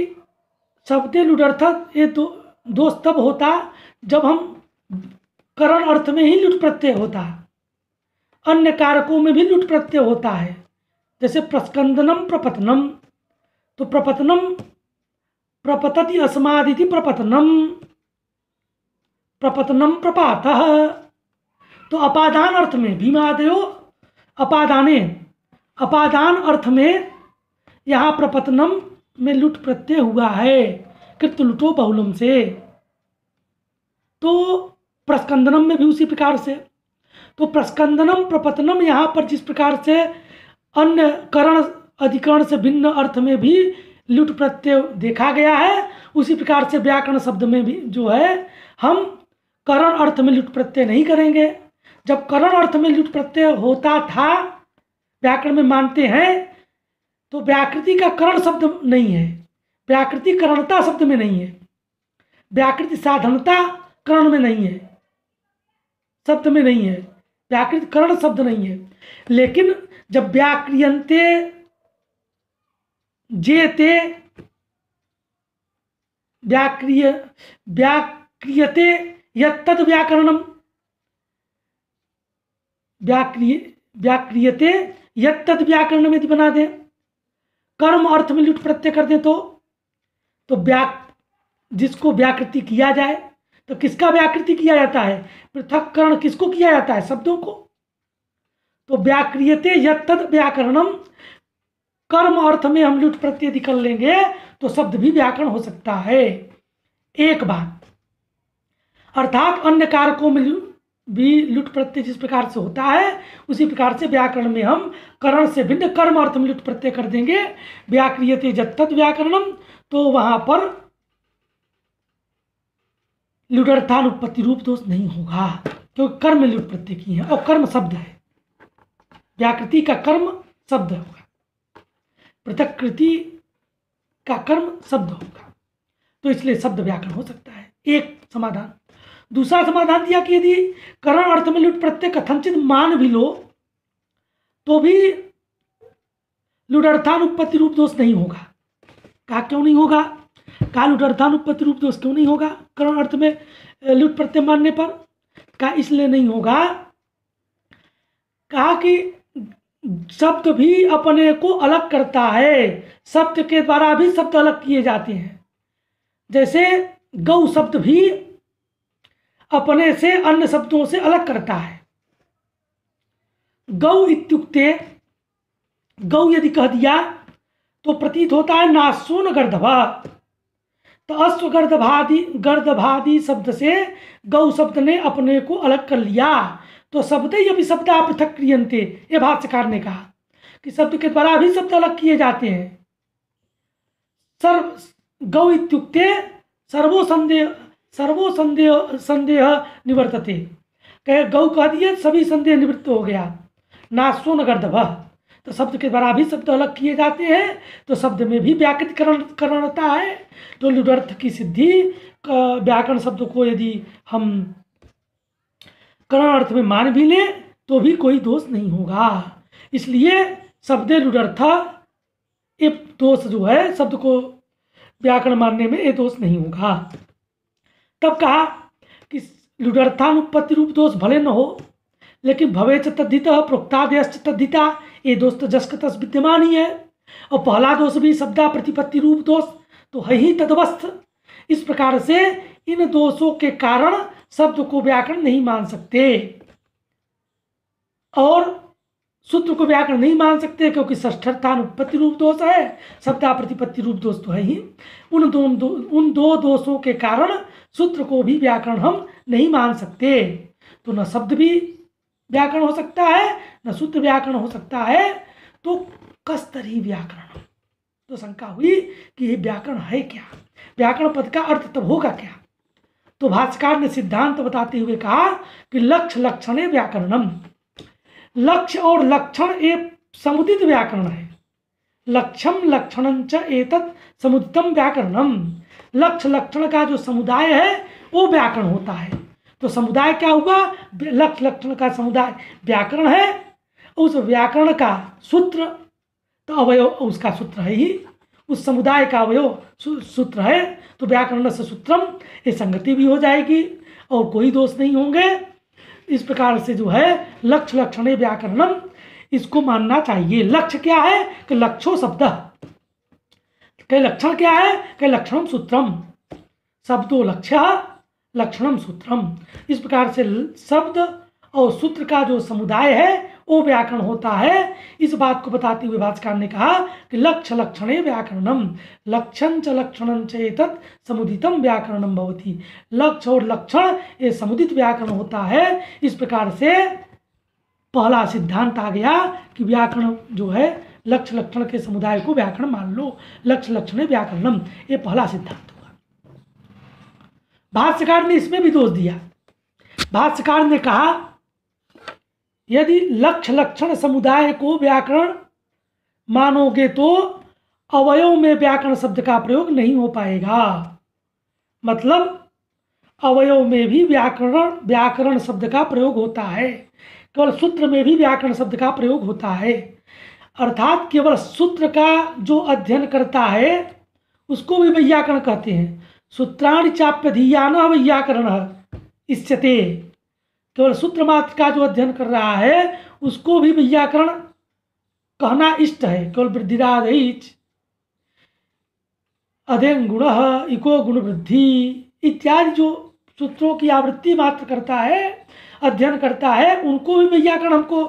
S1: शब्दे था ये तो दोष तब होता जब हम करण अर्थ में ही लुट प्रत्यय होता अन्य कारकों में भी लुट प्रत्यय होता है जैसे प्रस्कंदनम प्रपतनम तो प्रपतनम प्रपतति अस्मादिति प्रपतनम प्रपतनम प्रपात तो अपादान अर्थ में भीमादेव अपादाने अपादान अर्थ में यहाँ प्रपतनम में लुट प्रत्यय हुआ है कृत लुटो बहुलम से तो प्रस्कंदनम में भी उसी प्रकार से तो प्रस्कंदनम प्रपतनम यहाँ पर जिस प्रकार से अन्य करण अधिकरण से भिन्न अर्थ में भी लुट प्रत्यय देखा गया है उसी प्रकार से व्याकरण शब्द में भी जो है हम करण अर्थ में लुट प्रत्यय नहीं करेंगे जब करण अर्थ में लुट प्रत्यय होता था व्याकरण में मानते हैं तो व्याकृति का करण शब्द नहीं है व्याकृति करणता शब्द में नहीं है व्याकृति साधनता करण में नहीं है शब्द में नहीं है व्याकृत करण शब्द नहीं है लेकिन जब व्याक्रियंते जे ते व्याक्रिय व्याक्रियते यद व्याकरणम व्याक्रिय व्याक्रियते यद व्याकरण यदि बना दें कर्म अर्थ में लुट प्रत्यय कर दें तो तो व्याक जिसको व्याकृति किया जाए तो किसका व्याकृति किया जाता है पृथककरण किसको किया जाता है शब्दों को तो व्याक्रियते यद व्याकरणम कर्म अर्थ में हम लुट प्रत्यय निकल लेंगे तो शब्द भी व्याकरण हो सकता है एक बात अर्थात अन्य कारकों में भी लुट प्रत्यय जिस प्रकार से होता है उसी प्रकार से व्याकरण में हम करण से भिन्न कर्म अर्थ में लुट प्रत्यय कर देंगे व्याक्रियते जब व्याकरणम तो वहां पर उत्पत्ति रूप दोष नहीं होगा क्योंकि कर्म लुट प्रत्यय की है और कर्म शब्द है व्याकृति का कर्म शब्द है पृथक कृति का कर्म शब्द होगा तो इसलिए शब्द व्याकरण हो सकता है एक समाधान दूसरा समाधान दिया कि यदि करण अर्थ में लुट प्रत्यय कथनचित मान भी लो तो भी लुडर्थानुपत्ति रूप दोष नहीं होगा कहा क्यों नहीं होगा कहा लुडर्थानुपत्ति रूप दोष क्यों नहीं होगा करण अर्थ में लुट प्रत्यय मानने पर कहा इसलिए नहीं होगा कहा कि शब्द भी अपने को अलग करता है शब्द के द्वारा भी शब्द अलग किए जाते हैं जैसे गौ शब्द भी अपने से अन्य शब्दों से अलग करता है गौ इत्युक्ते गौ यदि कह दिया तो प्रतीत होता है नासून गर्दभा तो अश्वगर्दभादि गर्दभादि शब्द से गौ शब्द ने अपने को अलग कर लिया तो शब्द ही अभी शब्द आप पृथक क्रियंते ये भाष्यकार ने कहा कि शब्द के द्वारा भी शब्द अलग किए जाते हैं सर्व गौ इतुक्त सर्वो संदेह सर्वो संदेह संदेह निवर्तते कह गौ कह दिए सभी संदेह निवृत्त हो गया नासो नगर्दभ तो शब्द के द्वारा भी शब्द अलग किए जाते हैं तो शब्द में भी व्याकृतकरण करण है तो लुडर्थ की सिद्धि व्याकरण शब्द को यदि हम करण अर्थ में मान भी ले तो भी कोई दोष नहीं होगा इसलिए शब्द रुडर्था ये दोष जो है शब्द को व्याकरण मानने में ये दोष नहीं होगा तब कहा कि लुडर्थानुपत्ति रूप दोष भले न हो लेकिन भवेच तद्धित प्रोक्तादयश्च तद्धिता ये दोष तो जस्क तस विद्यमान ही है और पहला दोष भी शब्दा प्रतिपत्ति रूप दोष तो है ही तदवस्थ इस प्रकार से इन दोषों के कारण शब्द को व्याकरण नहीं मान सकते और सूत्र को व्याकरण नहीं मान सकते क्योंकि उत्पत्ति रूप दोष है शब्द प्रतिपत्ति रूप दोष तो है ही उन दो, उन दो दोषों के कारण सूत्र को भी व्याकरण हम नहीं मान सकते तो न शब्द भी व्याकरण हो सकता है न सूत्र व्याकरण हो सकता है तो कस्तर ही व्याकरण तो शंका हुई कि ये व्याकरण है क्या व्याकरण पद का अर्थ तब होगा क्या तो भाष्यकार ने सिद्धांत बताते हुए कहा कि लक्ष्य लक्षण व्याकरणम लक्ष्य और लक्षण ये समुदित व्याकरण है लक्ष्यम लक्षण च समुदितम व्याकरणम लक्ष्य लक्षण का जो समुदाय है वो व्याकरण होता है तो समुदाय क्या हुआ लक्ष्य लक्षण का समुदाय व्याकरण है उस व्याकरण का सूत्र तो अवयव उसका सूत्र है ही उस समुदाय का अवयव सूत्र है तो व्याकरण से सूत्रम ये संगति भी हो जाएगी और कोई दोष नहीं होंगे इस प्रकार से जो है लक्ष्य लक्षण व्याकरणम इसको मानना चाहिए लक्ष्य क्या है कि लक्ष्यो शब्द कई लक्षण क्या है कई लक्षणम सूत्रम शब्दो लक्ष्य लक्षणम सूत्रम इस प्रकार से शब्द और सूत्र का जो समुदाय है वो व्याकरण होता है इस बात को बताते हुए भाष्यकार ने कहा कि लक्ष्य लक्षण व्याकरणम लक्षण च लक्षण चेतत समुदितम व्याकरणम भवती लक्ष्य और लक्षण ये समुदित व्याकरण होता है इस प्रकार से पहला सिद्धांत आ गया कि व्याकरण जो है लक्ष्य लक्षण के समुदाय को व्याकरण मान लो लक्ष्य लक्षण व्याकरणम ये पहला सिद्धांत हुआ भाष्यकार ने इसमें भी दोष दिया भाष्यकार ने कहा यदि लक्ष्य लक्षण समुदाय को व्याकरण मानोगे तो अवयव में व्याकरण शब्द का प्रयोग नहीं हो पाएगा मतलब अवयव में भी व्याकरण व्याकरण शब्द का प्रयोग होता है केवल सूत्र में भी व्याकरण शब्द का प्रयोग होता है अर्थात केवल सूत्र का जो अध्ययन करता है उसको भी वैयाकरण कहते हैं सूत्राण धीयान वैयाकरण इसते केवल सूत्र मात्र का जो अध्ययन कर रहा है उसको भी व्याकरण कहना इष्ट है केवल वृद्धिराद अध्ययन गुण इको गुण वृद्धि इत्यादि जो सूत्रों की आवृत्ति मात्र करता है अध्ययन करता है उनको भी व्याकरण हमको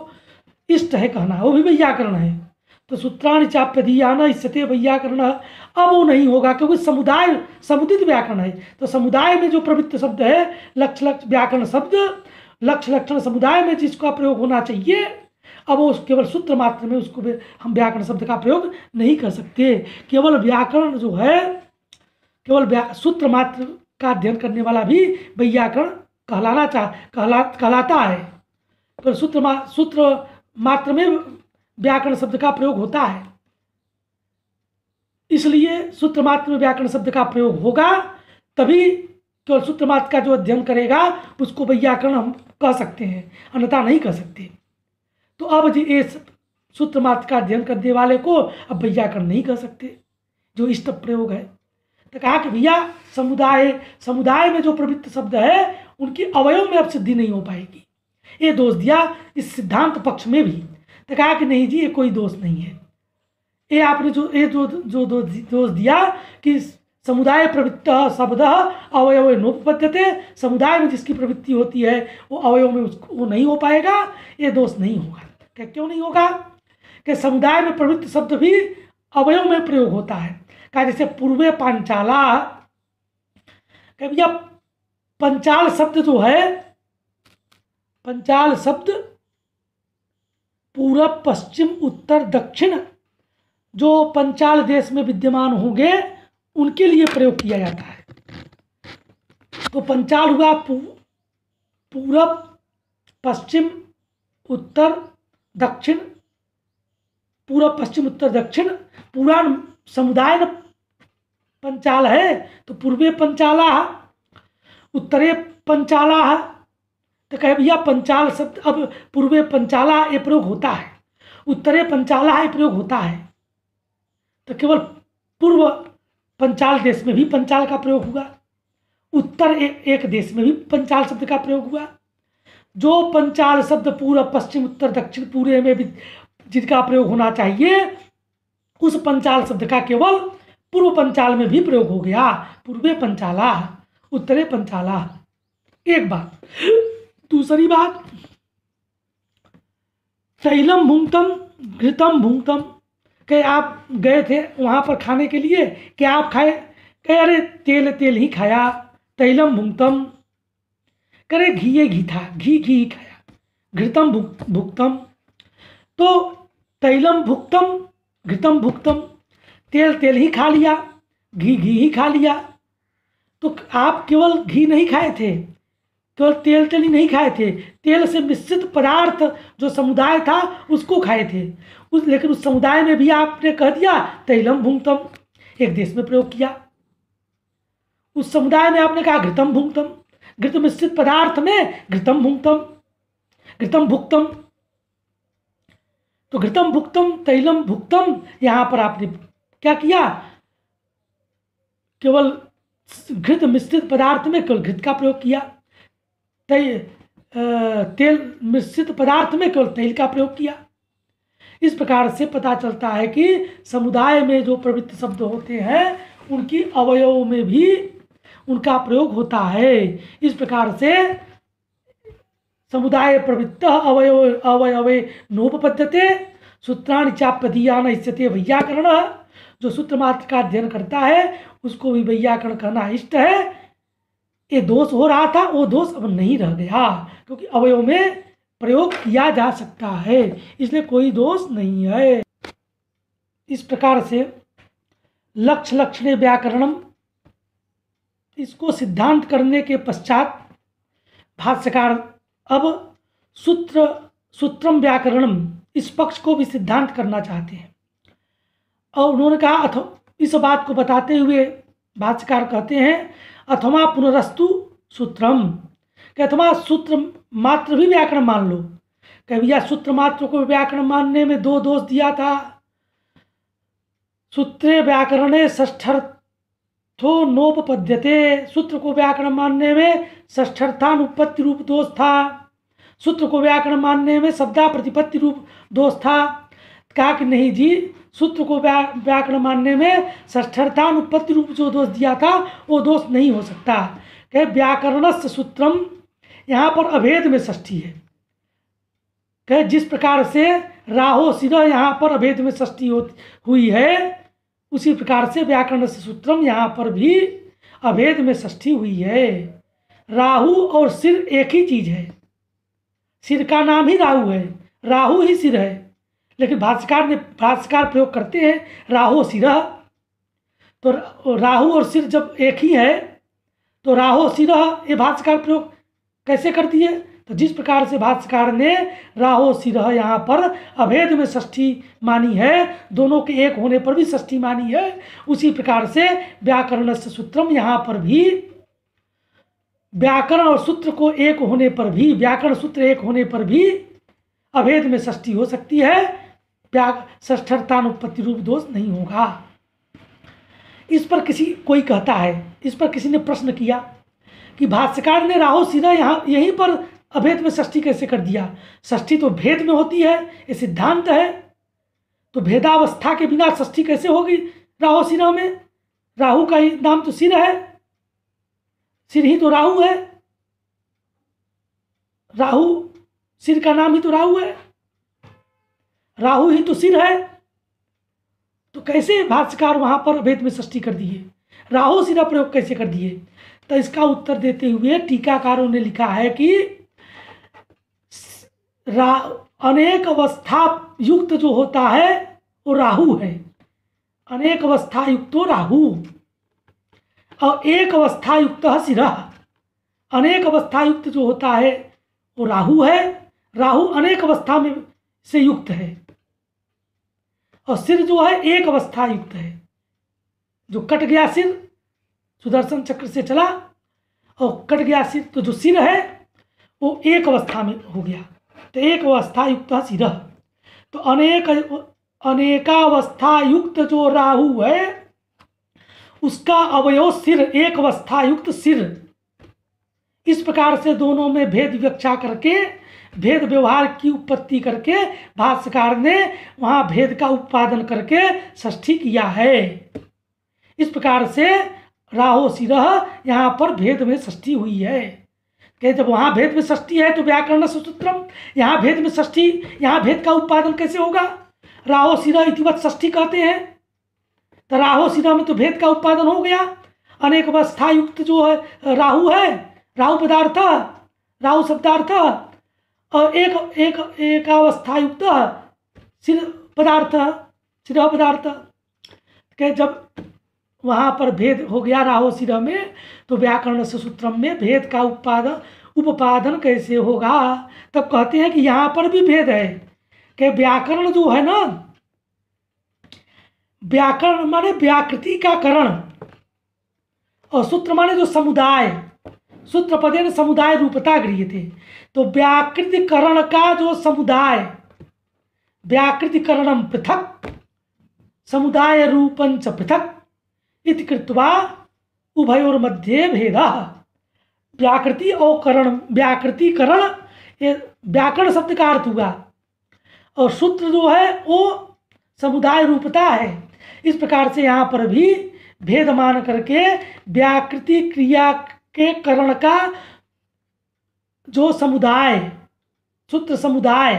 S1: इष्ट है कहना वो भी व्याकरण है तो सूत्राण चाप्य न इससे व्याकरण अब वो नहीं होगा क्योंकि समुदाय समुदित व्याकरण है तो समुदाय में जो प्रवृत्त शब्द है लक्ष लक्ष व्याकरण शब्द लक्ष्य लक्षण समुदाय में जिसका प्रयोग होना चाहिए अब वो केवल सूत्र मात्र में उसको हम व्याकरण शब्द का प्रयोग नहीं कर सकते केवल व्याकरण जो है केवल सूत्र मात्र का अध्ययन करने वाला भी वैयाकरण कहलाना चाह कहला कहलाता है पर सूत्र मा, सूत्र मात्र में व्याकरण शब्द का प्रयोग होता है इसलिए सूत्र मात्र में व्याकरण शब्द का प्रयोग होगा तभी केवल तो सूत्र मात्र का जो अध्ययन करेगा उसको वैयाकरण हम कह सकते हैं अन्यथा नहीं कह सकते तो अब जी इस सूत्र मात्र का अध्ययन करने वाले को अब वैयाकरण नहीं कह सकते जो इष्ट प्रयोग है तो कहा कि भैया समुदाय समुदाय में जो प्रवृत्त शब्द है उनकी अवयव में अब सिद्धि नहीं हो पाएगी ये दोष दिया इस सिद्धांत पक्ष में भी तो कहा कि नहीं जी ये कोई दोष नहीं है ये आपने जो ये जो जो दोष दिया कि समुदाय प्रवृत्त शब्द अवयव नोपद्यते समुदाय में जिसकी प्रवृत्ति होती है वो अवयव में उसको वो नहीं हो पाएगा ये दोष नहीं होगा क्या क्यों नहीं होगा कि समुदाय में प्रवृत्त शब्द भी अवयव में प्रयोग होता है कहा जैसे पूर्वे पांचाला भैया पंचाल शब्द जो है पंचाल शब्द पूरा पश्चिम उत्तर दक्षिण जो पंचाल देश में विद्यमान होंगे उनके लिए प्रयोग किया जाता है तो पंचाल हुआ पू, पूरब पश्चिम उत्तर दक्षिण पूरब पश्चिम उत्तर दक्षिण पुराण समुदाय पंचाल है तो पूर्वे पंचाला है उत्तरे पंचाला है तो कहे भैया पंचाल शब्द अब पूर्वे पंचाला ये प्रयोग होता है उत्तरे पंचाला ये प्रयोग होता है तो केवल पूर्व पंचाल देश में भी पंचाल का प्रयोग हुआ उत्तर ए, एक देश में भी पंचाल शब्द का प्रयोग हुआ जो पंचाल शब्द पूर्व पश्चिम उत्तर दक्षिण पूर्व में भी जिनका प्रयोग होना चाहिए उस पंचाल शब्द का केवल पूर्व पंचाल में भी प्रयोग हो गया पूर्वे पंचाला उत्तरे पंचाला एक बात दूसरी बात तैलम भूंगतम घृतम भूंगतम कि आप गए थे वहाँ पर खाने के लिए कि आप खाए कहे अरे तेल तेल ही खाया तैलम भुगतम करे घी ये घी था घी घी ही खाया घृतम भुगतम तो तैलम भुगतम घृतम भुगतम तेल तेल ही खा लिया घी घी ही खा लिया तो आप केवल घी नहीं खाए थे केवल तेल तेली नहीं खाए थे तेल से मिश्रित पदार्थ जो समुदाय था उसको खाए थे उस लेकिन उस समुदाय में भी आपने कह दिया तैलम भूंगतम एक देश में प्रयोग किया उस समुदाय में आपने कहा घृतम भूंगतम घृत मिश्रित पदार्थ में घृतम भूंगतम घृतम भुक्तम तो घृतम भुक्तम तैलम भुक्तम यहां पर आपने क्या किया केवल घृत मिश्रित पदार्थ में केवल घृत का प्रयोग किया तेल तेल मिश्रित पदार्थ में केवल तेल का प्रयोग किया इस प्रकार से पता चलता है कि समुदाय में जो प्रवृत्त शब्द होते हैं उनकी अवयव में भी उनका प्रयोग होता है इस प्रकार से समुदाय प्रवृत्त अवयव अवयवे नोपपद्यते सूत्राण चापदीयान स्थित वैयाकरण जो सूत्र मात्र का अध्ययन करता है उसको भी वैयाकरण कहना इष्ट है ये दोष हो रहा था वो दोष अब नहीं रह गया क्योंकि अवयव में प्रयोग किया जा सकता है इसलिए कोई दोष नहीं है इस प्रकार से लक्ष लक्षण व्याकरणम इसको सिद्धांत करने के पश्चात भाष्यकार अब सूत्र सूत्रम व्याकरणम इस पक्ष को भी सिद्धांत करना चाहते हैं और उन्होंने कहा अथ इस बात को बताते हुए भाष्यकार कहते हैं अथवा पुनरस्तु सूत्रम अथवा सूत्र मात्र भी व्याकरण मान लो कह भैया सूत्र मात्र को व्याकरण मानने में दो दोष दिया था सूत्र व्याकरण ष्ठर्थो नोपपद्यते सूत्र को व्याकरण मानने में ष्ठर्थानुपत्ति रूप दोष था सूत्र को व्याकरण मानने में शब्दा प्रतिपत्ति रूप दोष था कहा कि नहीं जी सूत्र को व्याकरण मानने में ष्ठर्थान उत्पत्ति रूप जो दोष दिया था वो दोष नहीं हो सकता कह व्याकरण से सूत्रम यहाँ पर अभेद में षष्ठी है कह जिस प्रकार से राहो सिरह यहाँ पर अभेद में षष्ठी हुई है उसी प्रकार से व्याकरण से सूत्रम यहाँ पर भी अभेद में षष्ठी हुई है राहु और सिर एक ही चीज है सिर का नाम ही राहु है राहु ही सिर है लेकिन भाष्यकार ने भाष्यकार प्रयोग करते हैं राहु सिरह तो राहु और सिर जब एक ही है तो राहु सिरह ये भाष्यकार प्रयोग कैसे करती है तो जिस प्रकार से भाष्यकार ने राहो सिरह यहाँ पर अभेद में षष्ठी मानी है दोनों के एक होने पर भी षष्ठी मानी है उसी प्रकार से व्याकरण से सूत्रम यहाँ पर भी व्याकरण और सूत्र को एक होने पर भी व्याकरण सूत्र एक होने पर भी अभेद में षष्ठी हो सकती है त्याग ष्ठरतानुपत्ति रूप दोष नहीं होगा इस पर किसी कोई कहता है इस पर किसी ने प्रश्न किया कि भाष्यकार ने राहु सीधा यहाँ यहीं पर अभेद में षष्ठी कैसे कर दिया षष्ठी तो भेद में होती है ये सिद्धांत है तो भेदावस्था के बिना षष्ठी कैसे होगी राहु सिरा में राहु का ही नाम तो सिर है सिर ही तो राहु है राहु सिर का नाम ही तो राहु है राहु ही तो सिर है तो कैसे भाष्यकार वहाँ पर अभेद में सृष्टि कर दिए राहु सिरा प्रयोग कैसे कर दिए तो इसका उत्तर देते हुए टीकाकारों ने लिखा है कि अनेक अवस्था युक्त जो होता है वो राहु है अनेक अवस्था युक्त तो राहु और एक अवस्था युक्त है सिरा अनेक अवस्था युक्त जो होता है वो राहु है राहु अनेक अवस्था में से युक्त है और सिर जो है एक अवस्था युक्त है जो कट गया सिर सुदर्शन चक्र से चला और कट गया सिर तो जो सिर है वो एक अवस्था में हो गया तो एक अवस्था युक्त है सिर तो अनेक अनेकावस्था युक्त जो राहु है उसका अवयव सिर एक अवस्था युक्त सिर इस प्रकार से दोनों में भेद व्यक्षा करके भेद व्यवहार की उत्पत्ति करके भाष्यकार ने वहाँ भेद का उत्पादन करके ष्ठी किया है इस प्रकार से राहो सिरह यहाँ पर भेद में ष्ठी हुई है कहे जब वहाँ भेद में ष्ठी है तो व्याकरण सुसूत्रम यहाँ भेद में ष्ठी यहाँ भेद का उत्पादन कैसे होगा राहो सिरह इतिवत ष्ठी कहते हैं तो राहो सिरह में तो भेद का उत्पादन हो गया अनेक अवस्था युक्त जो है राहु है राहु पदार्थ राहु शब्दार्थ और एक एक एक अवस्था युक्त सिर पदार्थ सिर पदार्थ के जब वहाँ पर भेद हो गया राहो सिर में तो व्याकरण से सूत्र में भेद का उत्पादन उपादन कैसे होगा तब कहते हैं कि यहाँ पर भी भेद है कि व्याकरण जो है ना व्याकरण माने व्याकृति का करण और सूत्र माने जो समुदाय सूत्रपदेन समुदाय रूपता गृह थे तो व्याकृतिकरण का जो समुदाय व्याकृतिकरण पृथक समुदाय रूपंच पृथक इति कृत्वा उभयोर मध्य भेद व्याकृति और करण व्याकृतिकरण व्याकरण शब्द का अर्थ हुआ और सूत्र जो है वो समुदाय रूपता है इस प्रकार से यहाँ पर भी भेद मान करके व्याकृति क्रिया के करण का जो समुदाय सूत्र समुदाय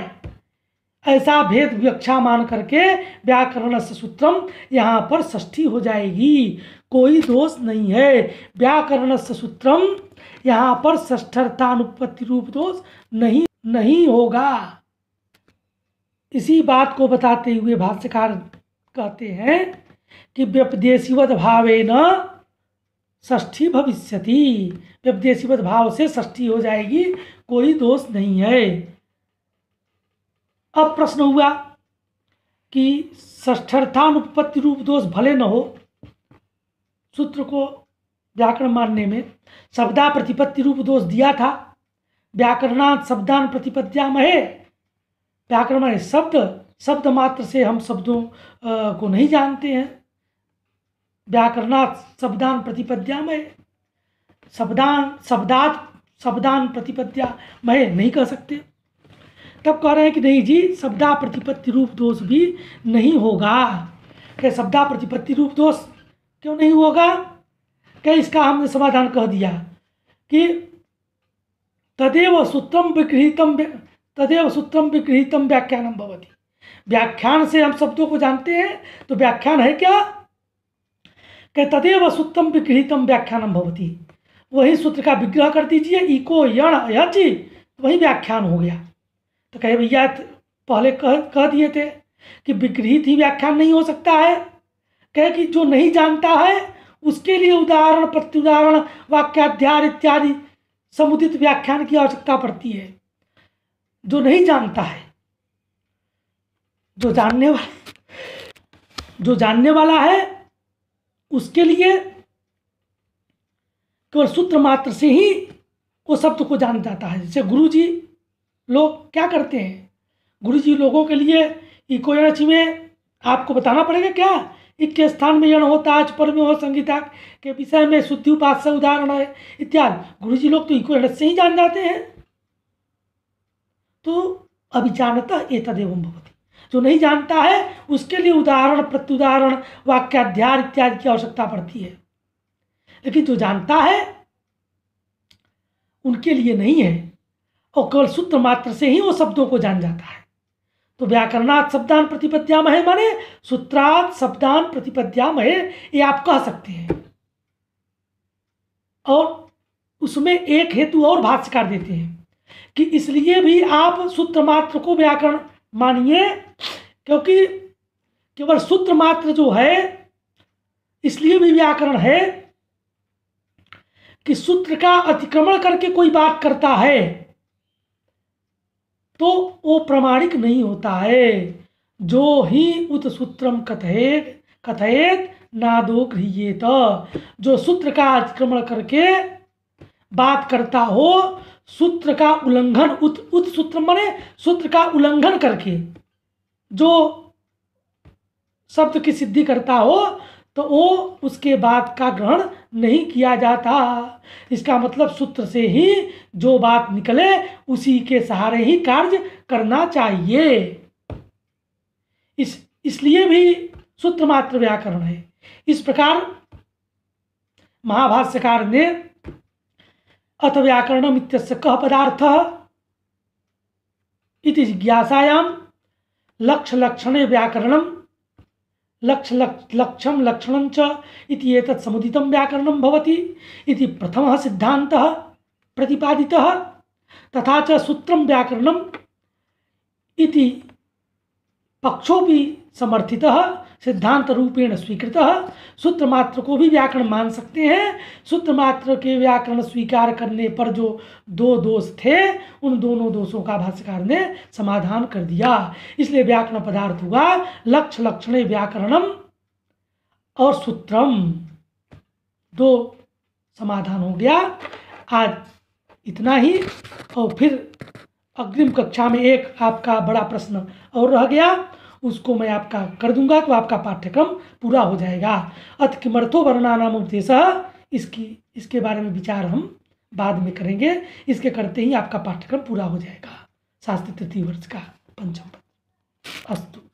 S1: ऐसा भेद व्यक्षा मान करके व्याकरण से सूत्रम यहाँ पर ष्ठी हो जाएगी कोई दोष नहीं है व्याकरण से सूत्रम यहाँ पर अनुपत्ति रूप दोष नहीं नहीं होगा इसी बात को बताते हुए भाष्यकार कहते हैं कि व्यपदेशीवत भावे न ष्ठी भविष्यति व्यपदेशीपद भाव से ष्ठी हो जाएगी कोई दोष नहीं है अब प्रश्न हुआ कि ष्ठर्थानुपत्ति रूप दोष भले न हो सूत्र को व्याकरण मानने में शब्दा प्रतिपत्ति रूप दोष दिया था व्याकरणांत शब्दान प्रतिपत्तिया महे व्याकरण शब्द शब्द मात्र से हम शब्दों को नहीं जानते हैं व्याकरणात् शब्दान प्रतिपद्या में शब्दान शब्दात शब्दान प्रतिपद्या मय नहीं कह सकते तब कह रहे हैं कि नहीं जी शब्दा प्रतिपत्ति रूप दोष भी नहीं होगा क्या शब्दा प्रतिपत्ति रूप दोष क्यों नहीं होगा क्या इसका हमने समाधान कह दिया कि तदेव सूत्रम विगृहितम तदेव सूत्रम विगृहितम व्याख्यानम भवती व्याख्यान से हम शब्दों को जानते हैं तो व्याख्यान है क्या तदेव सूत्रम विगृहितम व्याख्यानम भवती वही सूत्र का विग्रह कर दीजिए इको यण अयच वही व्याख्यान हो गया तो कहे भैया पहले कह कह दिए थे कि विगृहित ही व्याख्यान नहीं हो सकता है कहे कि जो नहीं जानता है उसके लिए उदाहरण प्रत्युदाहरण वाक्याध्यार इत्यादि समुदित व्याख्यान की आवश्यकता पड़ती है जो नहीं जानता है जो जानने वाला जो जानने वाला है उसके लिए केवल सूत्र मात्र से ही वो शब्द को जान जाता है जैसे गुरु जी लोग क्या करते हैं गुरु जी लोगों के लिए इको यणच में आपको बताना पड़ेगा क्या इक के स्थान में यण होता आज पर में हो संगीता के विषय में शुद्धि उपास उदाहरण है इत्यादि गुरु जी लोग तो इको यणच से ही जान जाते हैं तो अभिजानता तदेव भवत जो नहीं जानता है उसके लिए उदाहरण प्रत्युदाहरण वाक्याध्यार इत्यादि की आवश्यकता पड़ती है लेकिन जो जानता है उनके लिए नहीं है और केवल सूत्र मात्र से ही वो शब्दों को जान जाता है तो व्याकरणात् शब्दान प्रतिपद्या महे माने सूत्रात् शब्दान प्रतिपद्या महे ये आप कह सकते हैं और उसमें एक हेतु और भाष्यकार देते हैं कि इसलिए भी आप सूत्र मात्र को व्याकरण मानिए क्योंकि केवल सूत्र मात्र जो है इसलिए भी व्याकरण है कि सूत्र का अतिक्रमण करके कोई बात करता है तो वो प्रमाणिक नहीं होता है जो ही उत सूत्रम कथे कथेत नादो गृहत जो सूत्र का अतिक्रमण करके बात करता हो सूत्र का उल्लंघन उत उत सूत्र मने सूत्र का उल्लंघन करके जो शब्द की सिद्धि करता हो तो वो उसके बाद का ग्रहण नहीं किया जाता इसका मतलब सूत्र से ही जो बात निकले उसी के सहारे ही कार्य करना चाहिए इस इसलिए भी सूत्र मात्र व्याकरण है इस प्रकार महाभाष्यकार ने अथ व्याकरणम कह पदार्थ इति जिज्ञासायाम लक्ष लक्षणे व्याकरणम लक्ष लक्ष्यम लक्षण इति एतत् समुदितं व्याकरणं भवति इति प्रथमः तथा च सूत्रं व्याकरणम् इति पक्षोपि सिद्धांत रूपेण स्वीकृत सूत्र मात्र को भी व्याकरण मान सकते हैं सूत्र मात्र के व्याकरण स्वीकार करने पर जो दो दोष थे उन दोनों दोषों का भाष्यकार ने समाधान कर दिया इसलिए व्याकरण पदार्थ हुआ लक्ष्य लक्षण व्याकरणम और सूत्रम दो समाधान हो गया आज इतना ही और फिर अग्रिम कक्षा में एक आपका बड़ा प्रश्न और रह गया उसको मैं आपका कर दूंगा तो आपका पाठ्यक्रम पूरा हो जाएगा अथ किमर्थो वर्णा नाम उपदेश इसकी इसके बारे में विचार हम बाद में करेंगे इसके करते ही आपका पाठ्यक्रम पूरा हो जाएगा शास्त्र तृतीय वर्ष का पंचम अस्तु